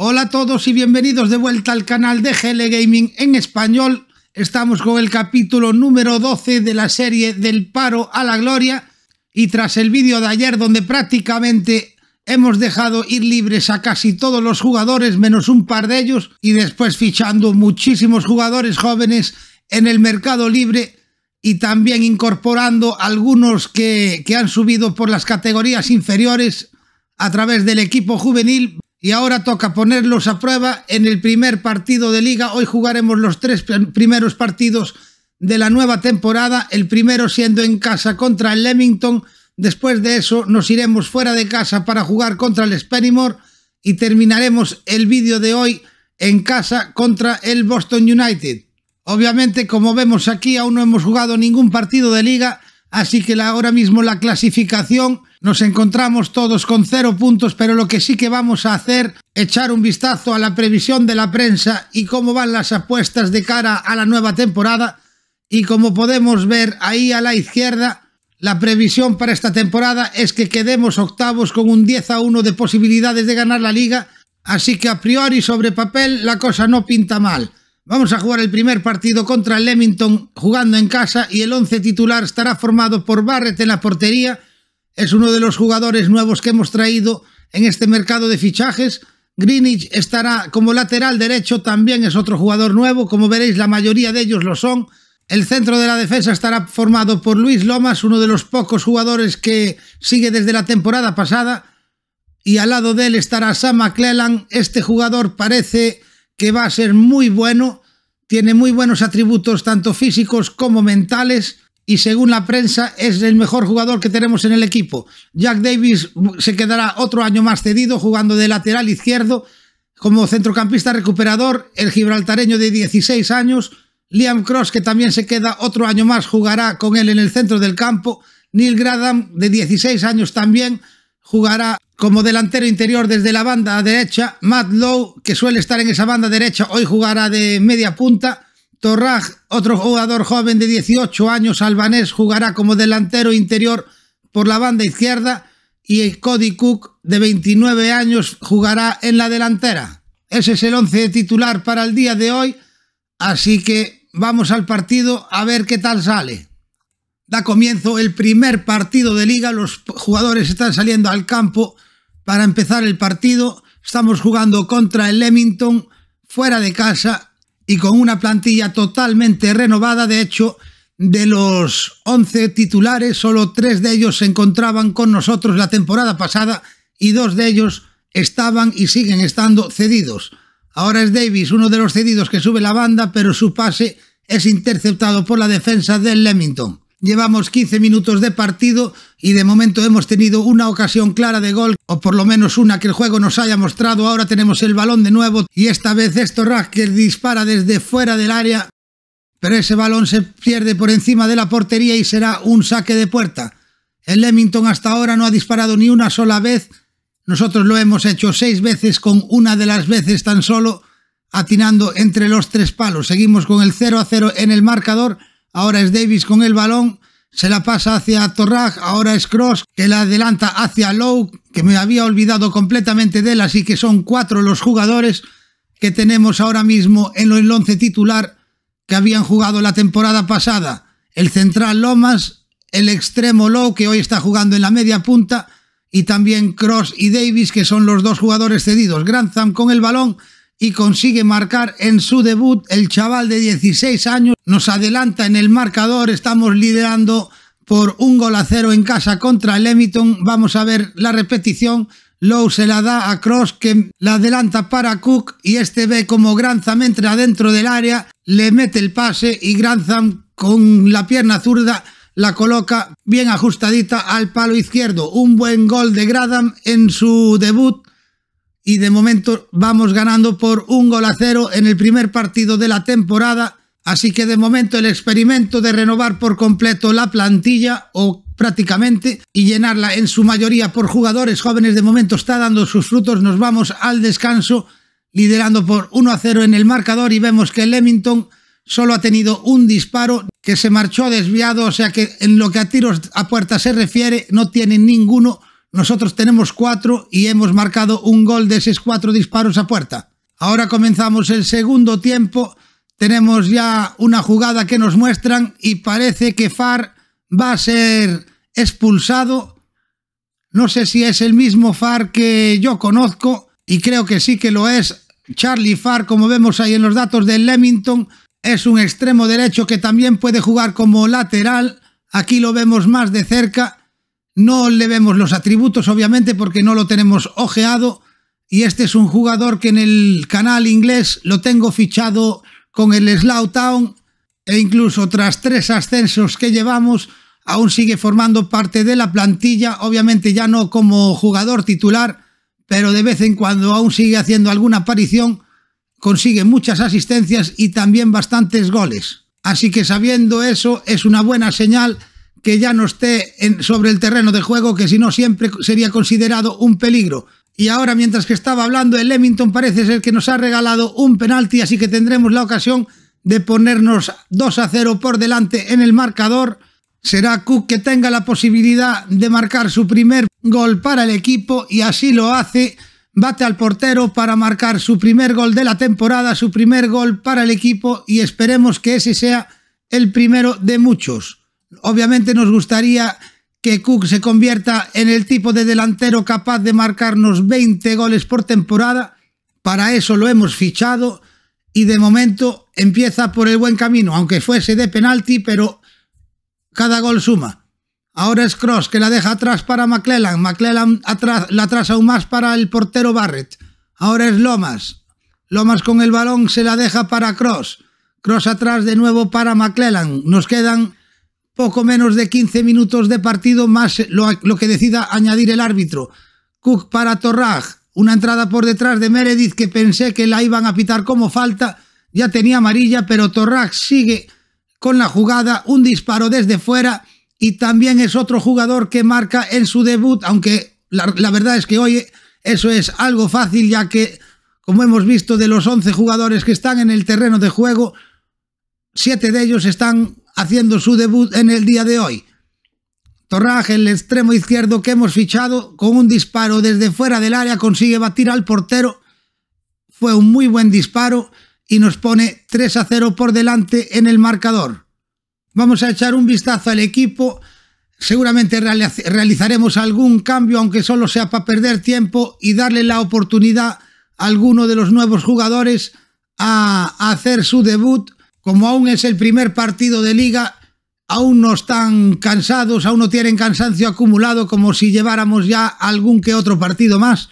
Hola a todos y bienvenidos de vuelta al canal de GL Gaming en español. Estamos con el capítulo número 12 de la serie Del paro a la gloria y tras el vídeo de ayer donde prácticamente hemos dejado ir libres a casi todos los jugadores menos un par de ellos y después fichando muchísimos jugadores jóvenes en el mercado libre y también incorporando algunos que, que han subido por las categorías inferiores a través del equipo juvenil y ahora toca ponerlos a prueba en el primer partido de liga. Hoy jugaremos los tres primeros partidos de la nueva temporada, el primero siendo en casa contra el Leamington, después de eso nos iremos fuera de casa para jugar contra el Spennymoor y terminaremos el vídeo de hoy en casa contra el Boston United. Obviamente, como vemos aquí, aún no hemos jugado ningún partido de liga, Así que ahora mismo la clasificación nos encontramos todos con cero puntos, pero lo que sí que vamos a hacer, echar un vistazo a la previsión de la prensa y cómo van las apuestas de cara a la nueva temporada. Y como podemos ver ahí a la izquierda, la previsión para esta temporada es que quedemos octavos con un 10 a 1 de posibilidades de ganar la liga, así que a priori sobre papel la cosa no pinta mal. Vamos a jugar el primer partido contra el Leamington jugando en casa y el once titular estará formado por Barrett en la portería. Es uno de los jugadores nuevos que hemos traído en este mercado de fichajes. Greenwich estará como lateral derecho, también es otro jugador nuevo, como veréis la mayoría de ellos lo son. El centro de la defensa estará formado por Luis Lomas, uno de los pocos jugadores que sigue desde la temporada pasada. Y al lado de él estará Sam McClellan. Este jugador parece que va a ser muy bueno, tiene muy buenos atributos tanto físicos como mentales y según la prensa es el mejor jugador que tenemos en el equipo. Jack Davis se quedará otro año más cedido jugando de lateral izquierdo como centrocampista recuperador, el gibraltareño de 16 años, Liam Cross que también se queda otro año más jugará con él en el centro del campo, Neil Gradham de 16 años también jugará como delantero interior desde la banda derecha. Matt Lowe, que suele estar en esa banda derecha, hoy jugará de media punta. Torrag, otro jugador joven de 18 años albanés, jugará como delantero interior por la banda izquierda. Y Cody Cook, de 29 años, jugará en la delantera. Ese es el 11 titular para el día de hoy. Así que vamos al partido a ver qué tal sale. Da comienzo el primer partido de liga, los jugadores están saliendo al campo para empezar el partido. Estamos jugando contra el Leamington fuera de casa y con una plantilla totalmente renovada. De hecho, de los 11 titulares, solo 3 de ellos se encontraban con nosotros la temporada pasada y dos de ellos estaban y siguen estando cedidos. Ahora es Davis, uno de los cedidos que sube la banda, pero su pase es interceptado por la defensa del Leamington. Llevamos 15 minutos de partido y de momento hemos tenido una ocasión clara de gol, o por lo menos una que el juego nos haya mostrado. Ahora tenemos el balón de nuevo y esta vez esto que dispara desde fuera del área, pero ese balón se pierde por encima de la portería y será un saque de puerta. El Leamington hasta ahora no ha disparado ni una sola vez. Nosotros lo hemos hecho seis veces con una de las veces tan solo atinando entre los tres palos. Seguimos con el 0 a 0 en el marcador ahora es Davis con el balón, se la pasa hacia Torrag, ahora es Cross, que la adelanta hacia Lowe, que me había olvidado completamente de él, así que son cuatro los jugadores que tenemos ahora mismo en el once titular que habían jugado la temporada pasada. El central Lomas, el extremo Lowe, que hoy está jugando en la media punta, y también Cross y Davis, que son los dos jugadores cedidos. Grantham con el balón, y consigue marcar en su debut. El chaval de 16 años nos adelanta en el marcador, estamos liderando por un gol a cero en casa contra el Hamilton Vamos a ver la repetición. Lowe se la da a Cross que la adelanta para Cook y este ve como Grantham entra dentro del área, le mete el pase y Grantham con la pierna zurda la coloca bien ajustadita al palo izquierdo. Un buen gol de Gradam en su debut y de momento vamos ganando por un gol a cero en el primer partido de la temporada, así que de momento el experimento de renovar por completo la plantilla o prácticamente y llenarla en su mayoría por jugadores jóvenes de momento está dando sus frutos, nos vamos al descanso liderando por 1 a 0 en el marcador y vemos que Lemington solo ha tenido un disparo que se marchó desviado, o sea que en lo que a tiros a puerta se refiere no tiene ninguno nosotros tenemos cuatro y hemos marcado un gol de esos cuatro disparos a puerta. Ahora comenzamos el segundo tiempo. Tenemos ya una jugada que nos muestran y parece que Far va a ser expulsado. No sé si es el mismo Far que yo conozco y creo que sí que lo es. Charlie Far, como vemos ahí en los datos del Lemington, es un extremo derecho que también puede jugar como lateral. Aquí lo vemos más de cerca no le vemos los atributos, obviamente, porque no lo tenemos ojeado. Y este es un jugador que en el canal inglés lo tengo fichado con el Slough Town e incluso tras tres ascensos que llevamos, aún sigue formando parte de la plantilla, obviamente ya no como jugador titular, pero de vez en cuando aún sigue haciendo alguna aparición, consigue muchas asistencias y también bastantes goles. Así que sabiendo eso es una buena señal que ya no esté sobre el terreno de juego, que si no siempre sería considerado un peligro. Y ahora, mientras que estaba hablando, el Lemington parece ser que nos ha regalado un penalti, así que tendremos la ocasión de ponernos 2 a 0 por delante en el marcador. Será Cook que tenga la posibilidad de marcar su primer gol para el equipo y así lo hace. Bate al portero para marcar su primer gol de la temporada, su primer gol para el equipo y esperemos que ese sea el primero de muchos. Obviamente nos gustaría que Cook se convierta en el tipo de delantero capaz de marcarnos 20 goles por temporada. Para eso lo hemos fichado y de momento empieza por el buen camino, aunque fuese de penalti, pero cada gol suma. Ahora es Cross que la deja atrás para McClellan. McClellan atrás, la atrás aún más para el portero Barrett. Ahora es Lomas. Lomas con el balón se la deja para Cross. Cross atrás de nuevo para McClellan. Nos quedan poco menos de 15 minutos de partido más lo, que decida añadir el árbitro. Cook para Torrag. una entrada por detrás de Meredith que pensé que la iban a pitar como falta, ya tenía amarilla, pero Torrag sigue con la jugada, un disparo desde fuera y también es otro jugador que marca en su debut, aunque la, verdad es que hoy eso es algo fácil ya que, como hemos visto, de los 11 jugadores que están en el terreno de juego, 7 de ellos están haciendo su debut en el día de hoy. Torraje, el extremo izquierdo que hemos fichado, con un disparo desde fuera del área consigue batir al portero. Fue un muy buen disparo y nos pone 3 a 0 por delante en el marcador. Vamos a echar un vistazo al equipo. Seguramente realizaremos algún cambio, aunque solo sea para perder tiempo y darle la oportunidad a alguno de los nuevos jugadores a hacer su debut como aún es el primer partido de liga, aún no están cansados, aún no tienen cansancio acumulado como si lleváramos ya algún que otro partido más.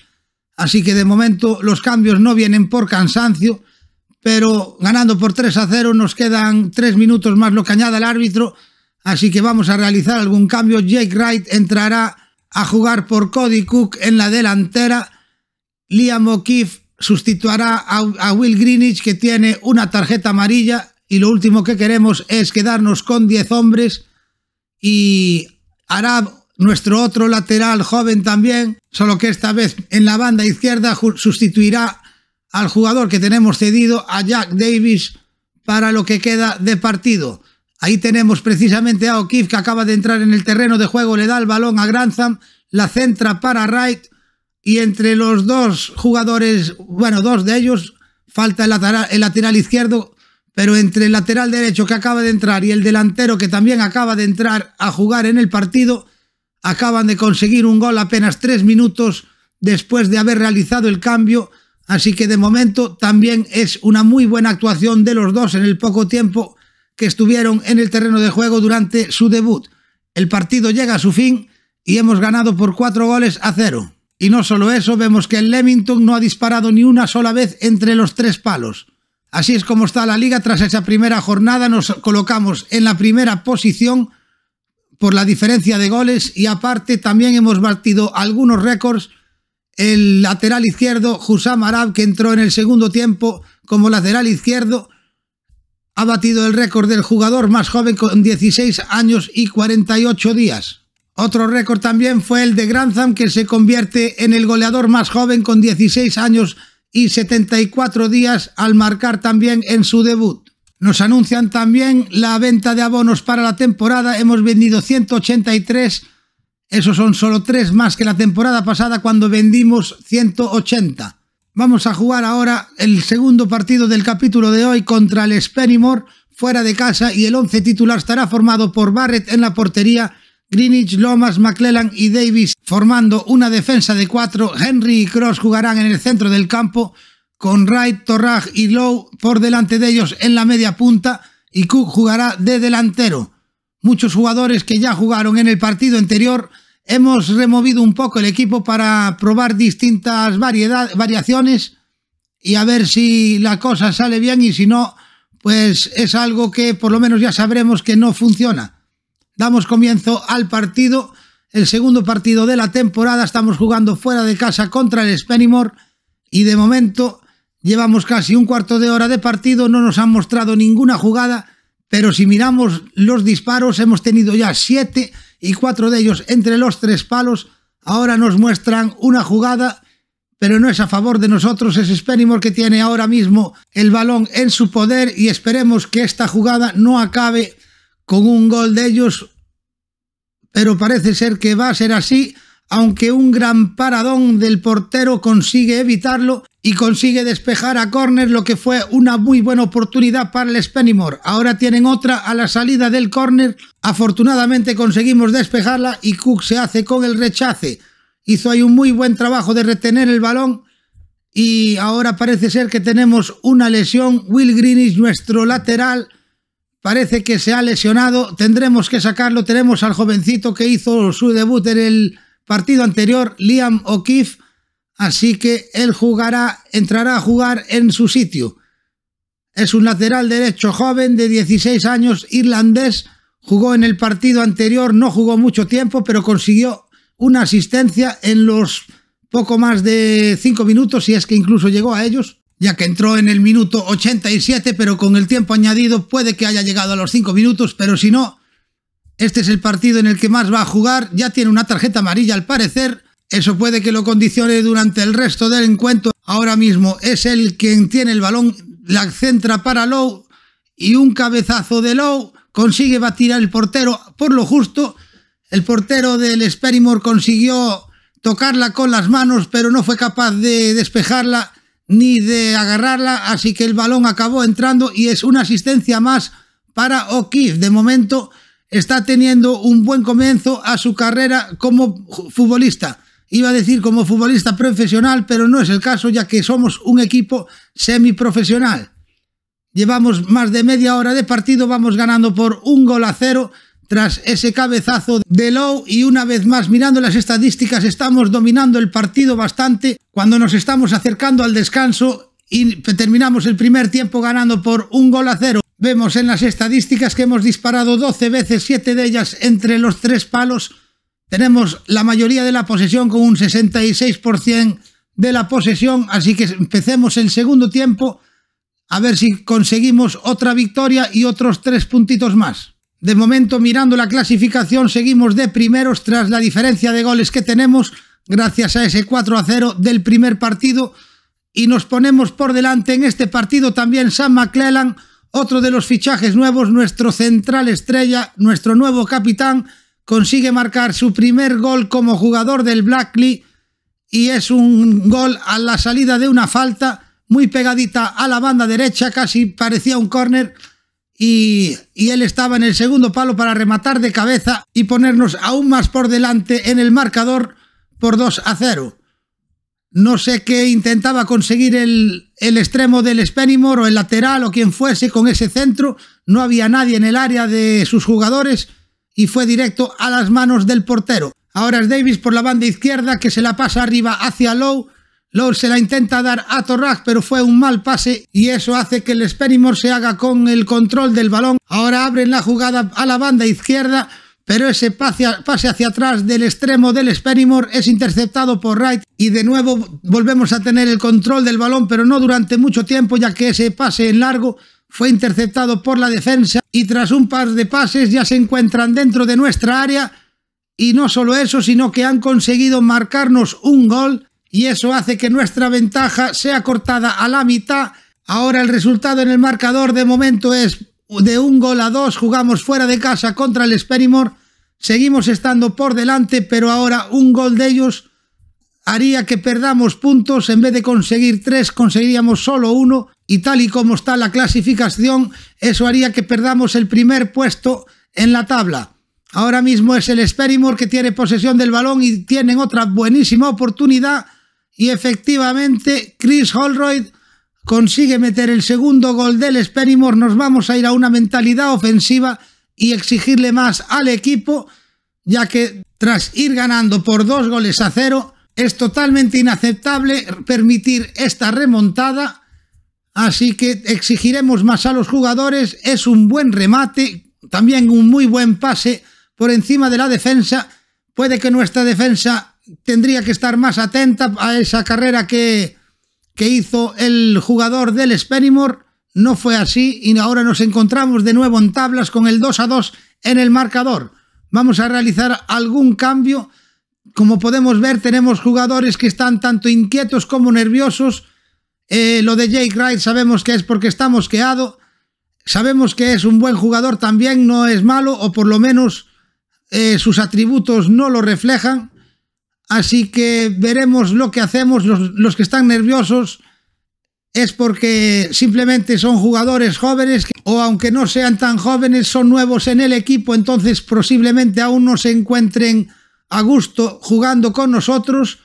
Así que de momento los cambios no vienen por cansancio, pero ganando por 3 a 0 nos quedan 3 minutos más lo que añada el árbitro, así que vamos a realizar algún cambio. Jake Wright entrará a jugar por Cody Cook en la delantera. Liam O'Keefe sustituirá a, Will Greenwich que tiene una tarjeta amarilla y lo último que queremos es quedarnos con 10 hombres y hará nuestro otro lateral joven también, solo que esta vez en la banda izquierda sustituirá al jugador que tenemos cedido, a Jack Davis, para lo que queda de partido. Ahí tenemos precisamente a O'Keefe que acaba de entrar en el terreno de juego, le da el balón a Grantham, la centra para Wright y entre los dos jugadores, bueno, dos de ellos, falta el lateral, el lateral izquierdo pero entre el lateral derecho que acaba de entrar y el delantero que también acaba de entrar a jugar en el partido, acaban de conseguir un gol apenas tres minutos después de haber realizado el cambio. Así que de momento también es una muy buena actuación de los dos en el poco tiempo que estuvieron en el terreno de juego durante su debut. El partido llega a su fin y hemos ganado por cuatro goles a cero. Y no solo eso, vemos que el Lemington no ha disparado ni una sola vez entre los tres palos. Así es como está la liga tras esa primera jornada. Nos colocamos en la primera posición por la diferencia de goles y aparte también hemos batido algunos récords. El lateral izquierdo, Husam Arab, que entró en el segundo tiempo como lateral izquierdo, ha batido el récord del jugador más joven con 16 años y 48 días. Otro récord también fue el de Grantham, que se convierte en el goleador más joven con 16 años y 74 días al marcar también en su debut. Nos anuncian también la venta de abonos para la temporada. Hemos vendido 183. Esos son solo 3 más que la temporada pasada cuando vendimos 180. Vamos a jugar ahora el segundo partido del capítulo de hoy contra el Spenimore fuera de casa y el 11 titular estará formado por Barrett en la portería Greenwich, Lomas, McClellan y Davis formando una defensa de cuatro. Henry y Cross jugarán en el centro del campo con Wright, Torrag y Lowe por delante de ellos en la media punta y Cook jugará de delantero. Muchos jugadores que ya jugaron en el partido anterior hemos removido un poco el equipo para probar distintas variaciones y a ver si la cosa sale bien y si no, pues es algo que por lo menos ya sabremos que no funciona damos comienzo al partido, el segundo partido de la temporada. Estamos jugando fuera de casa contra el Spenimore y de momento llevamos casi un cuarto de hora de partido, no nos han mostrado ninguna jugada, pero si miramos los disparos hemos tenido ya siete y cuatro de ellos entre los tres palos. Ahora nos muestran una jugada, pero no es a favor de nosotros. Es Spenimore que tiene ahora mismo el balón en su poder y esperemos que esta jugada no acabe con un gol de ellos, pero parece ser que va a ser así, aunque un gran paradón del portero consigue evitarlo y consigue despejar a córner lo que fue una muy buena oportunidad para el Spennymore, Ahora tienen otra a la salida del córner, afortunadamente conseguimos despejarla y Cook se hace con el rechace. Hizo ahí un muy buen trabajo de retener el balón y ahora parece ser que tenemos una lesión. Will Greenish, nuestro lateral, parece que se ha lesionado, tendremos que sacarlo, tenemos al jovencito que hizo su debut en el partido anterior, Liam O'Keefe, así que él jugará, entrará a jugar en su sitio. Es un lateral derecho joven de 16 años, irlandés, jugó en el partido anterior, no jugó mucho tiempo, pero consiguió una asistencia en los poco más de 5 minutos, si es que incluso llegó a ellos ya que entró en el minuto 87, pero con el tiempo añadido puede que haya llegado a los 5 minutos, pero si no, este es el partido en el que más va a jugar, ya tiene una tarjeta amarilla al parecer, eso puede que lo condicione durante el resto del encuentro, ahora mismo es el quien tiene el balón, la centra para Lowe y un cabezazo de Low consigue batir al portero por lo justo, el portero del Sperimore consiguió tocarla con las manos, pero no fue capaz de despejarla ni de agarrarla, así que el balón acabó entrando y es una asistencia más para O'Keefe. De momento está teniendo un buen comienzo a su carrera como futbolista. Iba a decir como futbolista profesional, pero no es el caso ya que somos un equipo semiprofesional. Llevamos más de media hora de partido, vamos ganando por un gol a cero tras ese cabezazo de Low y una vez más mirando las estadísticas estamos dominando el partido bastante cuando nos estamos acercando al descanso y terminamos el primer tiempo ganando por un gol a cero. Vemos en las estadísticas que hemos disparado 12 veces, 7 de ellas entre los tres palos. Tenemos la mayoría de la posesión con un 66% de la posesión, así que empecemos el segundo tiempo a ver si conseguimos otra victoria y otros tres puntitos más. De momento, mirando la clasificación, seguimos de primeros tras la diferencia de goles que tenemos gracias a ese 4 a 0 del primer partido y nos ponemos por delante en este partido también Sam McClellan, otro de los fichajes nuevos, nuestro central estrella, nuestro nuevo capitán, consigue marcar su primer gol como jugador del Blackley y es un gol a la salida de una falta muy pegadita a la banda derecha, casi parecía un córner y, él estaba en el segundo palo para rematar de cabeza y ponernos aún más por delante en el marcador por 2 a 0. No sé qué intentaba conseguir el, el extremo del Spenimore o el lateral o quien fuese con ese centro. No había nadie en el área de sus jugadores y fue directo a las manos del portero. Ahora es Davis por la banda izquierda que se la pasa arriba hacia Lowe Lord se la intenta dar a Torrag pero fue un mal pase y eso hace que el Sperimore se haga con el control del balón. Ahora abren la jugada a la banda izquierda pero ese pase, hacia atrás del extremo del Sperimore es interceptado por Wright y de nuevo volvemos a tener el control del balón, pero no durante mucho tiempo ya que ese pase en largo fue interceptado por la defensa y tras un par de pases ya se encuentran dentro de nuestra área y no solo eso, sino que han conseguido marcarnos un gol y eso hace que nuestra ventaja sea cortada a la mitad. Ahora el resultado en el marcador de momento es de un gol a dos, jugamos fuera de casa contra el Sperimor. seguimos estando por delante, pero ahora un gol de ellos haría que perdamos puntos, en vez de conseguir tres conseguiríamos solo uno, y tal y como está la clasificación, eso haría que perdamos el primer puesto en la tabla. Ahora mismo es el Sperimor que tiene posesión del balón y tienen otra buenísima oportunidad y efectivamente, Chris Holroyd consigue meter el segundo gol del Spenimor. Nos vamos a ir a una mentalidad ofensiva y exigirle más al equipo, ya que tras ir ganando por dos goles a cero, es totalmente inaceptable permitir esta remontada. Así que exigiremos más a los jugadores. Es un buen remate, también un muy buen pase por encima de la defensa. Puede que nuestra defensa tendría que estar más atenta a esa carrera que, que hizo el jugador del Spenimore. No fue así y ahora nos encontramos de nuevo en tablas con el 2 a 2 en el marcador. Vamos a realizar algún cambio. Como podemos ver, tenemos jugadores que están tanto inquietos como nerviosos. Eh, lo de Jake Wright sabemos que es porque está mosqueado. Sabemos que es un buen jugador también, no es malo, o por lo menos eh, sus atributos no lo reflejan. Así que veremos lo que hacemos. Los, que están nerviosos es porque simplemente son jugadores jóvenes o aunque no sean tan jóvenes son nuevos en el equipo, entonces posiblemente aún no se encuentren a gusto jugando con nosotros,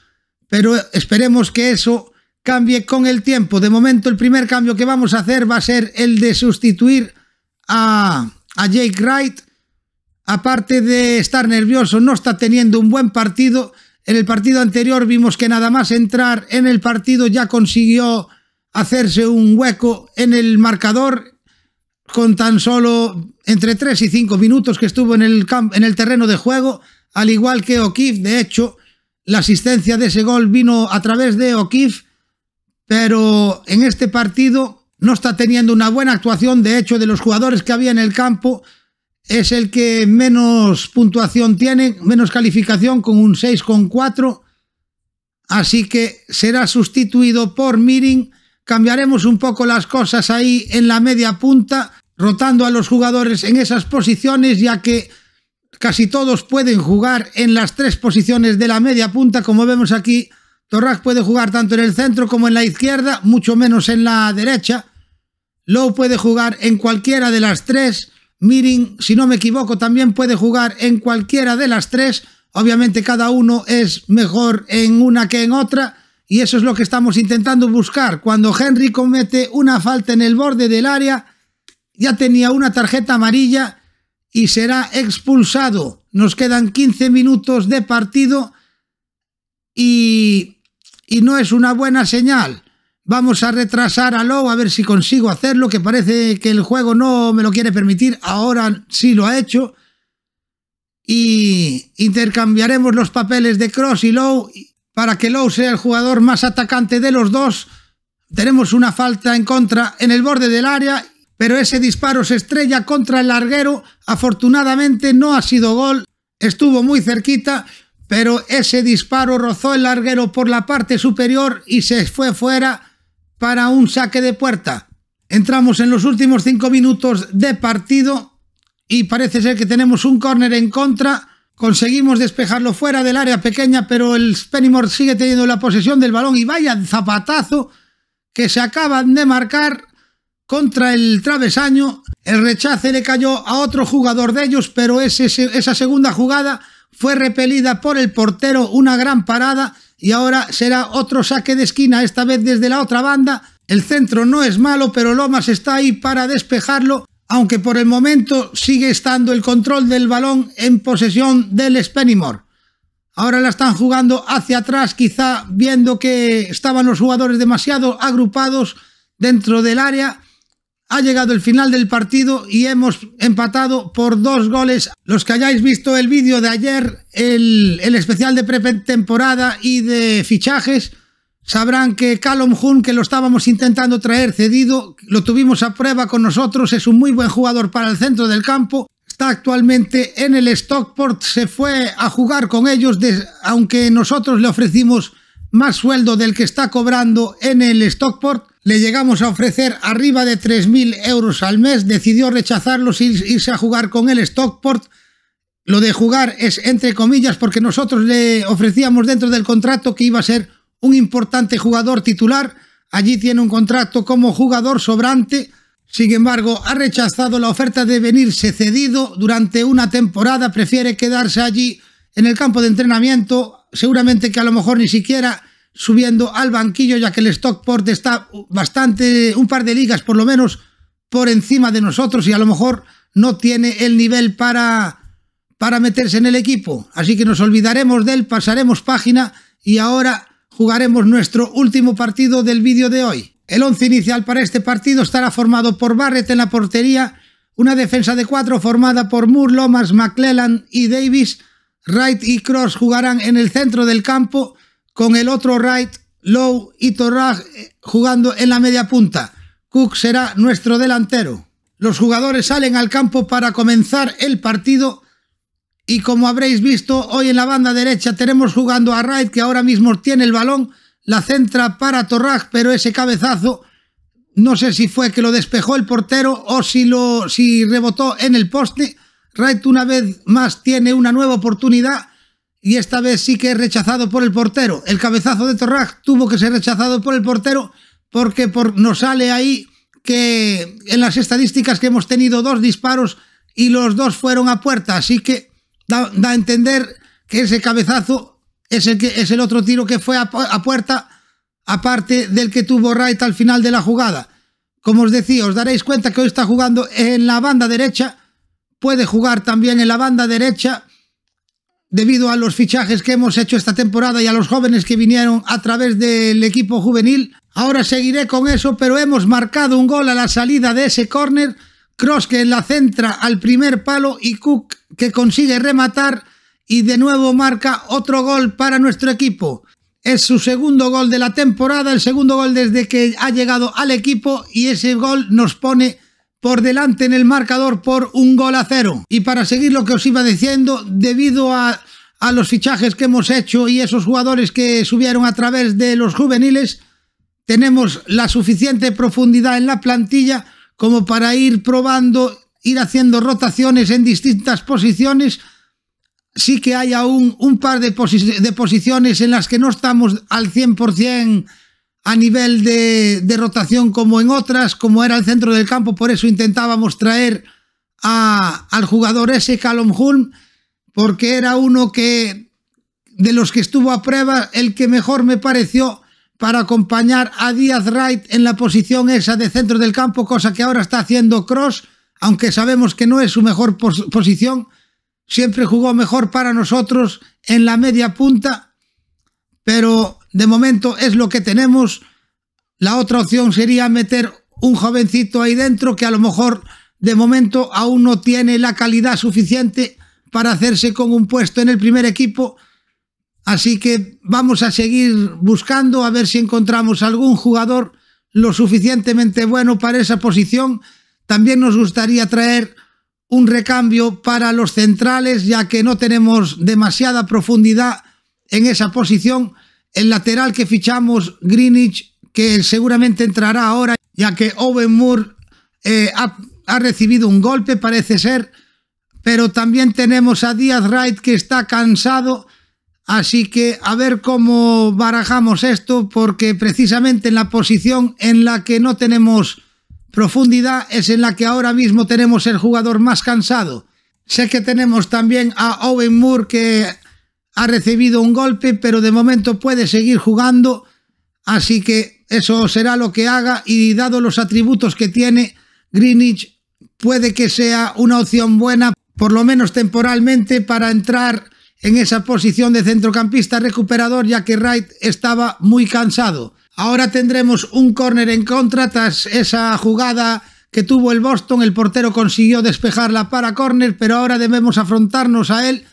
pero esperemos que eso cambie con el tiempo. De momento el primer cambio que vamos a hacer va a ser el de sustituir a, a Jake Wright. Aparte de estar nervioso, no está teniendo un buen partido en el partido anterior vimos que nada más entrar en el partido ya consiguió hacerse un hueco en el marcador con tan solo entre 3 y 5 minutos que estuvo en el, en el terreno de juego, al igual que O'Keefe. De hecho, la asistencia de ese gol vino a través de O'Keefe, pero en este partido no está teniendo una buena actuación, de hecho, de los jugadores que había en el campo es el que menos puntuación tiene, menos calificación con un 6,4. Así que será sustituido por Mirin. Cambiaremos un poco las cosas ahí en la media punta, rotando a los jugadores en esas posiciones, ya que casi todos pueden jugar en las tres posiciones de la media punta, como vemos aquí. Torrac puede jugar tanto en el centro como en la izquierda, mucho menos en la derecha. Lowe puede jugar en cualquiera de las tres. Mirin, si no me equivoco, también puede jugar en cualquiera de las tres. Obviamente cada uno es mejor en una que en otra. Y eso es lo que estamos intentando buscar. Cuando Henry comete una falta en el borde del área, ya tenía una tarjeta amarilla y será expulsado. Nos quedan 15 minutos de partido y, y no es una buena señal. Vamos a retrasar a Lowe a ver si consigo hacerlo, que parece que el juego no me lo quiere permitir. Ahora sí lo ha hecho. Y intercambiaremos los papeles de Cross y Lowe para que Lowe sea el jugador más atacante de los dos. Tenemos una falta en contra en el borde del área, pero ese disparo se estrella contra el larguero. Afortunadamente no ha sido gol, estuvo muy cerquita, pero ese disparo rozó el larguero por la parte superior y se fue fuera para un saque de puerta. Entramos en los últimos cinco minutos de partido y parece ser que tenemos un córner en contra. Conseguimos despejarlo fuera del área pequeña, pero el Spenimore sigue teniendo la posesión del balón y vaya zapatazo que se acaban de marcar contra el travesaño. El rechace le cayó a otro jugador de ellos, pero esa segunda jugada fue repelida por el portero, una gran parada y ahora será otro saque de esquina, esta vez desde la otra banda. El centro no es malo, pero Lomas está ahí para despejarlo, aunque por el momento sigue estando el control del balón en posesión del Spennymore. Ahora la están jugando hacia atrás, quizá viendo que estaban los jugadores demasiado agrupados dentro del área ha llegado el final del partido y hemos empatado por dos goles. Los que hayáis visto el vídeo de ayer, el, especial de pretemporada y de fichajes, sabrán que Callum Hun, que lo estábamos intentando traer cedido, lo tuvimos a prueba con nosotros, es un muy buen jugador para el centro del campo. Está actualmente en el Stockport, se fue a jugar con ellos, aunque nosotros le ofrecimos más sueldo del que está cobrando en el Stockport le llegamos a ofrecer arriba de 3.000 euros al mes, decidió rechazarlos y irse a jugar con el Stockport. Lo de jugar es entre comillas porque nosotros le ofrecíamos dentro del contrato que iba a ser un importante jugador titular. Allí tiene un contrato como jugador sobrante. Sin embargo, ha rechazado la oferta de venirse cedido durante una temporada. Prefiere quedarse allí en el campo de entrenamiento. Seguramente que a lo mejor ni siquiera subiendo al banquillo, ya que el Stockport está bastante, un par de ligas por lo menos, por encima de nosotros y a lo mejor no tiene el nivel para, para meterse en el equipo. Así que nos olvidaremos de él, pasaremos página y ahora jugaremos nuestro último partido del vídeo de hoy. El once inicial para este partido estará formado por Barrett en la portería, una defensa de cuatro formada por Moore, Lomas, McClellan y Davis. Wright y Cross jugarán en el centro del campo, con el otro Wright, Lowe y Torrag eh, jugando en la media punta. Cook será nuestro delantero. Los jugadores salen al campo para comenzar el partido y como habréis visto hoy en la banda derecha tenemos jugando a Wright que ahora mismo tiene el balón, la centra para Torrag, pero ese cabezazo no sé si fue que lo despejó el portero o si, lo, si rebotó en el poste. Wright una vez más tiene una nueva oportunidad y esta vez sí que es rechazado por el portero. El cabezazo de Torraj tuvo que ser rechazado por el portero porque por, nos sale ahí que en las estadísticas que hemos tenido dos disparos y los dos fueron a puerta, así que da, a entender que ese cabezazo es el, es el otro tiro que fue a, a puerta, aparte del que tuvo Wright al final de la jugada. Como os decía, os daréis cuenta que hoy está jugando en la banda derecha, puede jugar también en la banda derecha, debido a los fichajes que hemos hecho esta temporada y a los jóvenes que vinieron a través del equipo juvenil. Ahora seguiré con eso, pero hemos marcado un gol a la salida de ese córner. Cross que la centra al primer palo y Cook que consigue rematar y de nuevo marca otro gol para nuestro equipo. Es su segundo gol de la temporada, el segundo gol desde que ha llegado al equipo y ese gol nos pone por delante en el marcador por un gol a cero. Y para seguir lo que os iba diciendo, debido a, los fichajes que hemos hecho y esos jugadores que subieron a través de los juveniles, tenemos la suficiente profundidad en la plantilla como para ir probando, ir haciendo rotaciones en distintas posiciones. Sí que hay aún un par de, de posiciones en las que no estamos al 100% a nivel de, rotación como en otras, como era el centro del campo, por eso intentábamos traer al jugador ese, Callum Hulm, porque era uno que de los que estuvo a prueba, el que mejor me pareció para acompañar a Díaz Wright en la posición esa de centro del campo, cosa que ahora está haciendo Cross, aunque sabemos que no es su mejor posición, siempre jugó mejor para nosotros en la media punta, pero de momento es lo que tenemos. La otra opción sería meter un jovencito ahí dentro que a lo mejor de momento aún no tiene la calidad suficiente para hacerse con un puesto en el primer equipo. Así que vamos a seguir buscando a ver si encontramos algún jugador lo suficientemente bueno para esa posición. También nos gustaría traer un recambio para los centrales, ya que no tenemos demasiada profundidad en esa posición. El lateral que fichamos, Greenwich, que seguramente entrará ahora, ya que Owen Moore eh, ha, ha recibido un golpe, parece ser. Pero también tenemos a Díaz Wright, que está cansado. Así que a ver cómo barajamos esto, porque precisamente en la posición en la que no tenemos profundidad es en la que ahora mismo tenemos el jugador más cansado. Sé que tenemos también a Owen Moore que ha recibido un golpe, pero de momento puede seguir jugando, así que eso será lo que haga y dado los atributos que tiene Greenwich, puede que sea una opción buena, por lo menos temporalmente, para entrar en esa posición de centrocampista recuperador, ya que Wright estaba muy cansado. Ahora tendremos un córner en contra tras esa jugada que tuvo el Boston, el portero consiguió despejarla para córner, pero ahora debemos afrontarnos a él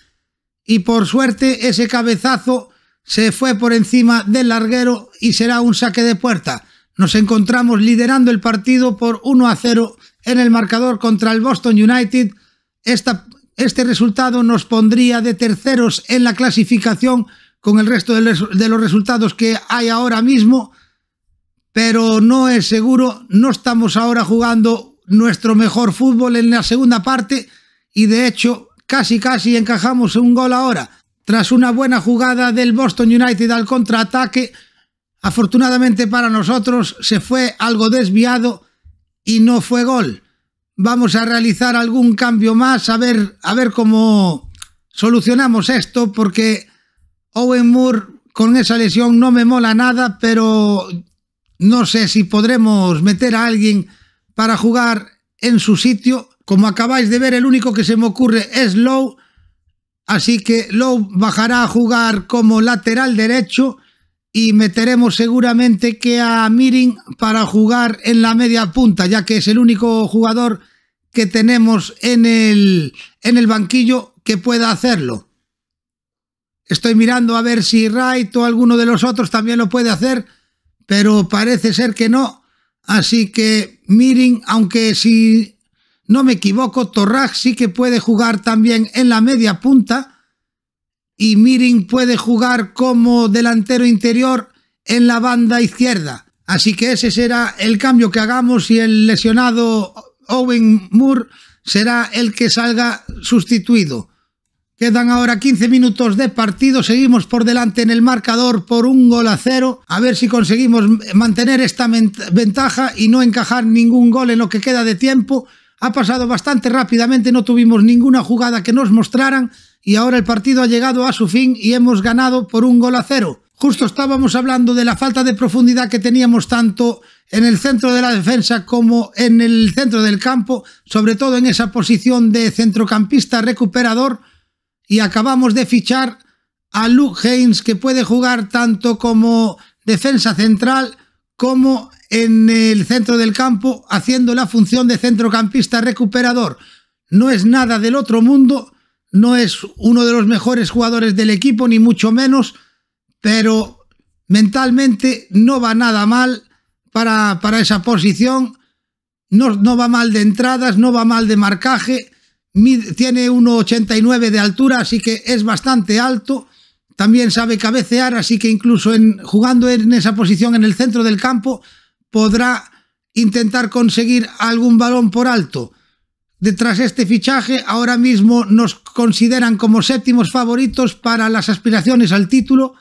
y por suerte ese cabezazo se fue por encima del larguero y será un saque de puerta. Nos encontramos liderando el partido por 1 a 0 en el marcador contra el Boston United. este resultado nos pondría de terceros en la clasificación con el resto de los resultados que hay ahora mismo, pero no es seguro, no estamos ahora jugando nuestro mejor fútbol en la segunda parte y de hecho Casi casi encajamos un gol ahora. Tras una buena jugada del Boston United al contraataque, afortunadamente para nosotros se fue algo desviado y no fue gol. Vamos a realizar algún cambio más, a ver, a ver cómo solucionamos esto, porque Owen Moore con esa lesión no me mola nada, pero no sé si podremos meter a alguien para jugar en su sitio. Como acabáis de ver, el único que se me ocurre es Low. Así que Lowe bajará a jugar como lateral derecho y meteremos seguramente que a Mirin para jugar en la media punta, ya que es el único jugador que tenemos en el, en el banquillo que pueda hacerlo. Estoy mirando a ver si Wright o alguno de los otros también lo puede hacer, pero parece ser que no. Así que Mirin, aunque si no me equivoco, Torrag sí que puede jugar también en la media punta y Mirin puede jugar como delantero interior en la banda izquierda. Así que ese será el cambio que hagamos y el lesionado Owen Moore será el que salga sustituido. Quedan ahora 15 minutos de partido, seguimos por delante en el marcador por un gol a cero, a ver si conseguimos mantener esta ventaja y no encajar ningún gol en lo que queda de tiempo ha pasado bastante rápidamente, no tuvimos ninguna jugada que nos mostraran y ahora el partido ha llegado a su fin y hemos ganado por un gol a cero. Justo estábamos hablando de la falta de profundidad que teníamos tanto en el centro de la defensa como en el centro del campo, sobre todo en esa posición de centrocampista recuperador y acabamos de fichar a Luke Haynes que puede jugar tanto como defensa central como en el centro del campo haciendo la función de centrocampista recuperador. No es nada del otro mundo, no es uno de los mejores jugadores del equipo, ni mucho menos, pero mentalmente no va nada mal para, esa posición. No, va mal de entradas, no va mal de marcaje. tiene 1,89 de altura, así que es bastante alto. También sabe cabecear, así que incluso en, jugando en esa posición en el centro del campo, podrá intentar conseguir algún balón por alto. Detrás de este fichaje, ahora mismo nos consideran como séptimos favoritos para las aspiraciones al título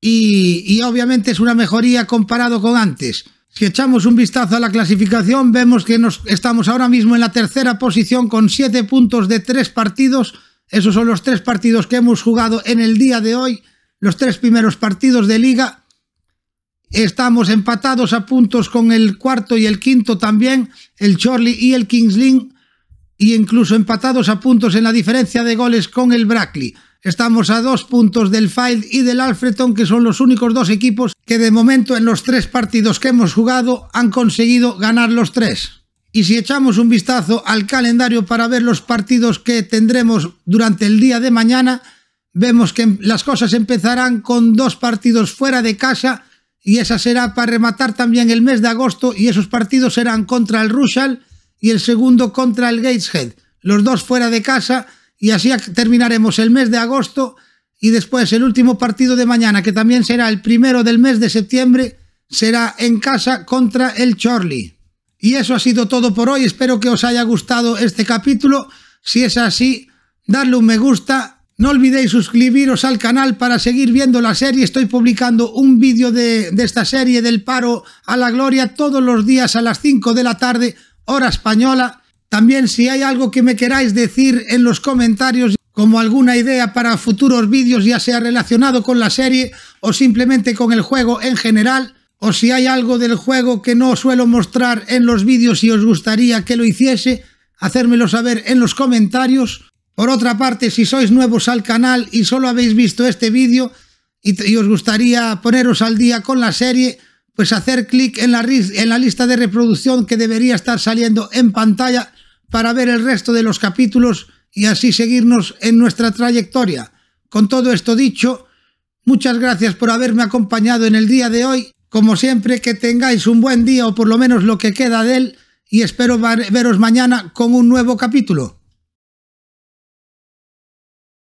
y, obviamente es una mejoría comparado con antes. Si echamos un vistazo a la clasificación, vemos que nos, estamos ahora mismo en la tercera posición con siete puntos de tres partidos. Esos son los tres partidos que hemos jugado en el día de hoy, los tres primeros partidos de liga. Estamos empatados a puntos con el cuarto y el quinto también, el Chorley y el Kingsling, y incluso empatados a puntos en la diferencia de goles con el Brackley. Estamos a dos puntos del Fylde y del Alfreton, que son los únicos dos equipos que de momento en los tres partidos que hemos jugado han conseguido ganar los tres. Y si echamos un vistazo al calendario para ver los partidos que tendremos durante el día de mañana, vemos que las cosas empezarán con dos partidos fuera de casa y esa será para rematar también el mes de agosto y esos partidos serán contra el Rushall y el segundo contra el Gateshead, los dos fuera de casa y así terminaremos el mes de agosto y después el último partido de mañana que también será el primero del mes de septiembre será en casa contra el Chorley. Y eso ha sido todo por hoy, espero que os haya gustado este capítulo, si es así, darle un me gusta no olvidéis suscribiros al canal para seguir viendo la serie. Estoy publicando un vídeo de, esta serie del paro a la gloria todos los días a las 5 de la tarde, hora española. También si hay algo que me queráis decir en los comentarios, como alguna idea para futuros vídeos, ya sea relacionado con la serie o simplemente con el juego en general, o si hay algo del juego que no suelo mostrar en los vídeos y os gustaría que lo hiciese, hacérmelo saber en los comentarios. Por otra parte, si sois nuevos al canal y solo habéis visto este vídeo y, os gustaría poneros al día con la serie, pues hacer clic en la, en la lista de reproducción que debería estar saliendo en pantalla para ver el resto de los capítulos y así seguirnos en nuestra trayectoria. Con todo esto dicho, muchas gracias por haberme acompañado en el día de hoy. Como siempre, que tengáis un buen día o por lo menos lo que queda de él y espero veros mañana con un nuevo capítulo.